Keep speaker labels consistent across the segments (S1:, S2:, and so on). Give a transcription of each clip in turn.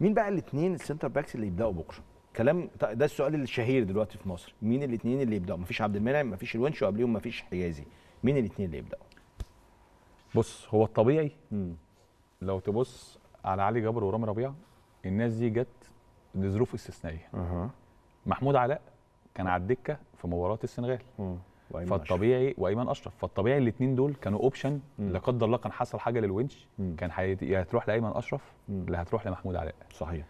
S1: مين بقى الاثنين السنتر باكس اللي يبداوا بكره كلام ده السؤال الشهير دلوقتي في مصر مين الاثنين اللي يبداوا مفيش عبد المنعم مفيش الونش وقبليهم مفيش حجازي مين الاثنين اللي يبداوا
S2: بص هو الطبيعي مم. لو تبص على علي جبر ورامي ربيعه الناس دي جت لظروف استثنائيه أه. محمود علاء كان على الدكه في مباراه السنغال مم. وأيمن فالطبيعي أشرف. وايمن اشرف فالطبيعي الاثنين دول كانوا اوبشن لا قدر الله كان حصل حاجه للونش مم. كان يا هتروح لايمن اشرف لا هتروح لمحمود علاء صحيح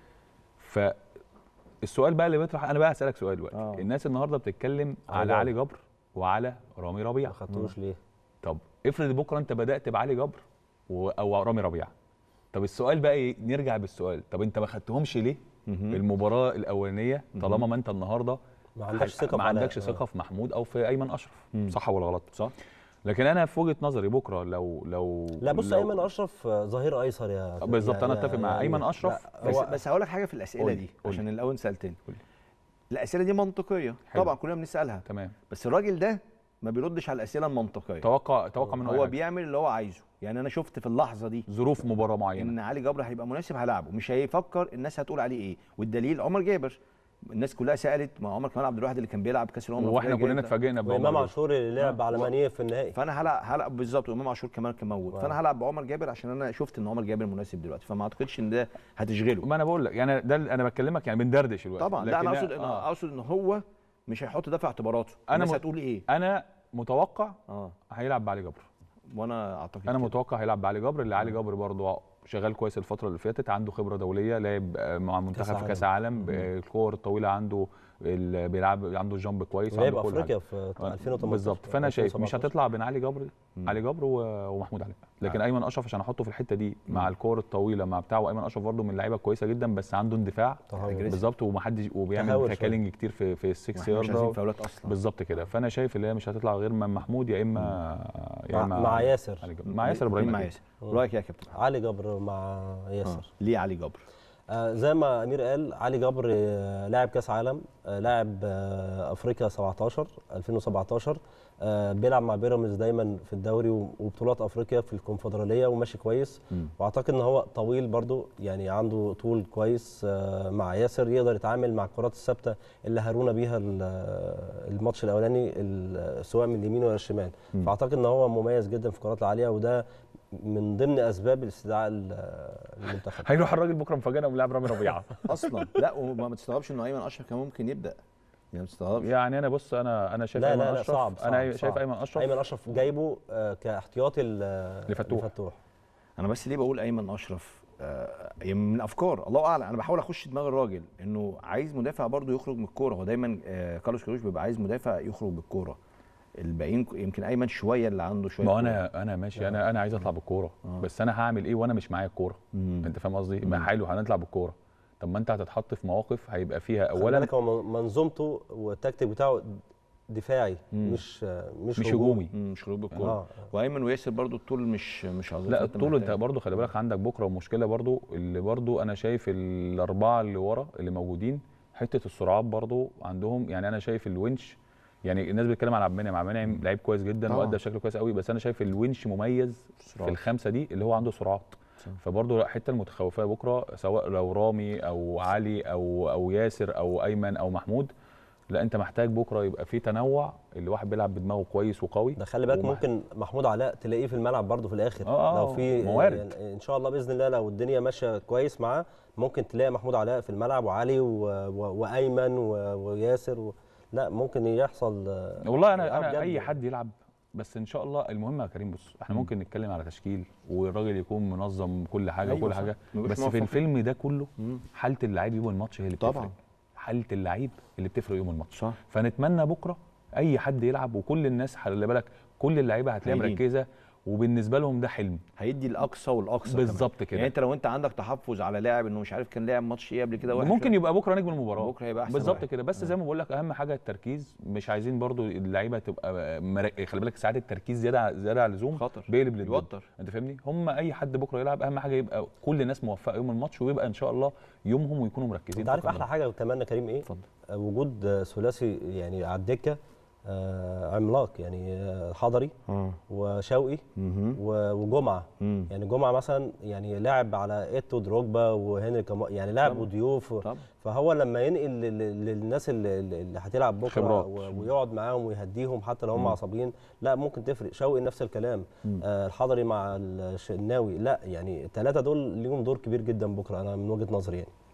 S2: فالسؤال بقى اللي بيطرح انا بقى هسالك سؤال دلوقتي آه. الناس النهارده بتتكلم على علي جبر وعلى رامي ربيع ما خدتوش ليه طب افرض بكره انت بدات بعلي جبر و... او رامي ربيع طب السؤال بقى ايه نرجع بالسؤال طب انت ما خدتهمش ليه المباراه الاولانيه طالما ما انت النهارده ما عندكش ثقه ما عندكش إيه؟ ثقه في محمود او في ايمن اشرف مم. صح ولا غلط صح لكن انا في وجهه نظري بكره لو لو لا بص لو ايمن
S3: اشرف ظهير ايسر يا آه، بالظبط انا يعني اتفق مع يعني ايمن اشرف بس, بس هقول لك حاجه في الاسئله قولي. دي
S1: قولي. عشان الاول سالتني الاسئله دي منطقيه حلو. طبعا كلنا بنسالها تمام بس الراجل ده ما بيردش على الاسئله المنطقيه توقع توقع منه هو بيعمل اللي هو عايزه يعني انا شفت في اللحظه دي ظروف مباراه معينه ان علي جبر هيبقى مناسب هلاعبه مش هيفكر الناس هتقول عليه ايه والدليل عمر جابر الناس كلها سالت ما عمر كمال عبد الواحد اللي كان بيلعب كاس الامم واحنا كلنا اتفاجئنا وامام عاشور اللي لعب على منيه في النهائي فانا هلعب هلعب بالظبط وامام عاشور كمان كان موجود آه. فانا هلعب بعمر جابر عشان انا شفت ان عمر جابر مناسب دلوقتي فما اعتقدش ان ده هتشغله
S2: ما انا بقول لك يعني ده انا بكلمك يعني بندردش دلوقتي طبعا لا انا اقصد آه.
S1: اقصد ان هو مش
S2: هيحط ده في اعتباراته انا م... هتقول ايه انا متوقع اه هيلعب بعلي جبر وانا اعتقد انا كده. متوقع هيلعب بعلي جبر اللي علي آه. جبر برضه شغال كويس الفتره اللي فاتت عنده خبره دوليه لعب مع منتخب كاس عالم الكور الطويله عنده بيلعب عنده جامب كويس كل افريقيا في
S3: 2018 بالظبط فانا شايف مش هتطلع
S2: بين علي جبر علي جبر ومحمود علي لكن آه. ايمن اشرف عشان احطه في الحته دي مع الكور الطويله مع بتاعه ايمن اشرف برده من اللعيبه كويسه جدا بس عنده اندفاع بالظبط ومحدش وبيعمل تاكلينج كتير في في السكس يارد بالظبط كده فانا شايف ان هي مش هتطلع غير من محمود يا اما يا اما مع ياسر مع ياسر ابراهيم مع ياسر رايك يا
S3: كابتن علي جبر مع ياسر آه. ليه علي جبر آه، زي ما امير قال علي جبر آه، لاعب كاس عالم آه، لاعب افريقيا 17 2017 بيلعب مع بيراميدز دايما في الدوري وبطولات افريقيا في الكونفدراليه وماشي كويس م. واعتقد ان هو طويل برضو يعني عنده طول كويس مع ياسر يقدر يتعامل مع الكرات الثابته اللي هارونا بيها الماتش الاولاني سواء من اليمين ولا الشمال فاعتقد ان هو مميز جدا في الكرات العاليه وده من ضمن اسباب الاستدعاء المنتخب هيروح الراجل بكره مفاجاه
S1: ولاعب رامي ربيعه اصلا لا وما تستغربش انه ايمن اشرف كان ممكن يبدا
S2: يعني ما يعني انا بص انا انا
S1: شايف لا ايمن لا اشرف
S3: صعب صعب انا شايف صعب ايمن اشرف ايمن اشرف جايبه آه، كاحتياطي لفتوح لفتوح
S1: انا بس ليه بقول ايمن اشرف آه، يعني من افكار الله اعلم انا بحاول اخش دماغ الراجل انه عايز مدافع برضه يخرج من الكوره هو دايما آه، كارلوس كروش بيبقى عايز مدافع يخرج بالكوره الباقيين يمكن ايمن شويه اللي عنده شويه ما انا
S2: انا ماشي آه. انا انا عايز اطلع بالكوره آه. بس انا هعمل ايه وانا مش معايا الكوره انت فاهم قصدي ما حلو هنطلع بالكوره طب ما انت هتتحط في مواقف هيبقى فيها اولا خلي هو
S3: منظومته والتكتيك بتاعه دفاعي مم. مش مش مش هجومي مش هجومي بالكوره آه. وايمن وياسر برضو
S1: الطول مش مش
S2: عظيم لا الطول انت برضو خلي بالك عندك بكره ومشكله برضو اللي برضو انا شايف الاربعه اللي ورا اللي موجودين حته السرعات برضو عندهم يعني انا شايف الونش يعني الناس بتتكلم على عبد المنعم عبد المنعم لعيب كويس جدا وادى بشكل كويس قوي بس انا شايف الونش مميز سرعت. في الخمسه دي اللي هو عنده سرعات فبرضه الحته المتخوفه بكره سواء لو رامي او علي او او ياسر او ايمن او محمود لا انت محتاج بكره
S3: يبقى في تنوع اللي واحد بيلعب بدماغه كويس وقوي ده خلي بالك ممكن محمود علاء تلاقيه في الملعب برده في الاخر آه،, آه لو في موارد يعني ان شاء الله باذن الله لو الدنيا ماشيه كويس معاه ممكن تلاقي محمود علاء في الملعب وعلي و... و... وايمن و... وياسر و... لا ممكن يحصل آه، والله انا انا اي حد يلعب
S2: بس ان شاء الله المهم يا كريم بص احنا مم. ممكن نتكلم على تشكيل والراجل يكون منظم كل حاجه أيوة وكل حاجه بس في الفيلم ده كله حاله اللعيب يوم الماتش هي اللي طبعا. بتفرق حاله اللعيب اللي بتفرق يوم الماتش صح. فنتمنى بكره اي حد يلعب وكل الناس خلي بالك كل اللعيبه هتلاقيها مركزه وبالنسبه لهم ده حلم هيدي الاقصى والاقصى بالظبط كده يعني انت لو انت عندك تحفظ على لاعب انه مش عارف
S1: كان لاعب ماتش ايه قبل
S2: كده ممكن يبقى بكره نجم المباراه بكره هيبقى احسن بالظبط كده بس زي ما بقول لك اهم حاجه التركيز مش عايزين برضو اللعيبه تبقى مر... خلي بالك ساعات التركيز زياده زياده عن اللزوم خطر بيقلب بيوتر انت فاهمني هم اي حد بكره يلعب اهم حاجه يبقى كل الناس موفقه يوم الماتش ويبقى ان شاء الله يومهم ويكونوا مركزين
S3: انت عارف احلى حاجه واتمنى كريم ايه اتفضل وجود ثلاثي يعني على الدكه عملاق آه، يعني آه، حضري آه. وشوقي وجمعه يعني جمعه مثلا يعني لعب على ايتو دروجبا وهنري يعني لعب وضيوف فهو لما ينقل للناس اللي هتلعب بكره ويقعد معاهم ويهديهم حتى لو هم عصبيين لا ممكن تفرق شوقي نفس الكلام آه الحضري مع الشناوي لا يعني الثلاثه دول ليهم دور كبير جدا بكره انا من وجهه نظري يعني